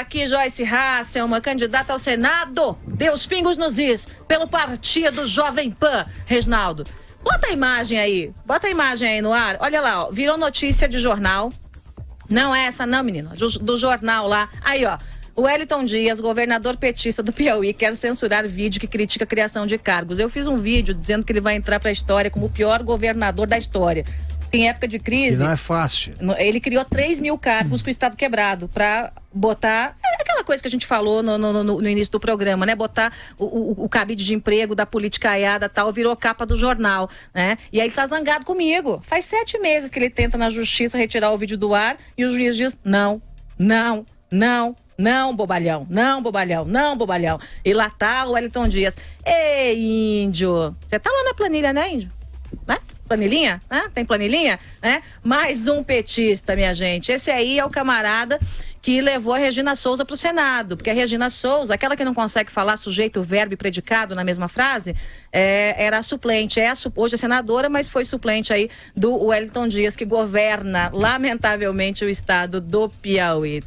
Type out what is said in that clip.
aqui Joyce Hassel, é uma candidata ao Senado. Deus pingos nos is, pelo partido Jovem Pan. Reginaldo, bota a imagem aí. Bota a imagem aí no ar. Olha lá, ó, virou notícia de jornal. Não é essa, não, menina. Do, do jornal lá. Aí, ó. O Wellington Dias, governador petista do Piauí, quer censurar vídeo que critica a criação de cargos. Eu fiz um vídeo dizendo que ele vai entrar para a história como o pior governador da história em época de crise. E não é fácil. Ele criou 3 mil cargos com o Estado quebrado para botar é aquela coisa que a gente falou no, no, no, no início do programa, né? Botar o, o, o cabide de emprego da política politicaiada tal, virou capa do jornal, né? E aí ele tá zangado comigo. Faz sete meses que ele tenta na justiça retirar o vídeo do ar e o juiz diz: não, não, não, não, bobalhão, não, bobalhão, não, bobalhão. E lá tá o Wellington Dias. Ei, índio, você tá lá na planilha, né, índio? Né? planilhinha, né? Tem planilhinha, né? Mais um petista, minha gente. Esse aí é o camarada que levou a Regina Souza para o Senado, porque a Regina Souza, aquela que não consegue falar sujeito, verbo e predicado na mesma frase, é, era suplente, é, hoje é senadora, mas foi suplente aí do Wellington Dias, que governa, lamentavelmente, o estado do Piauí.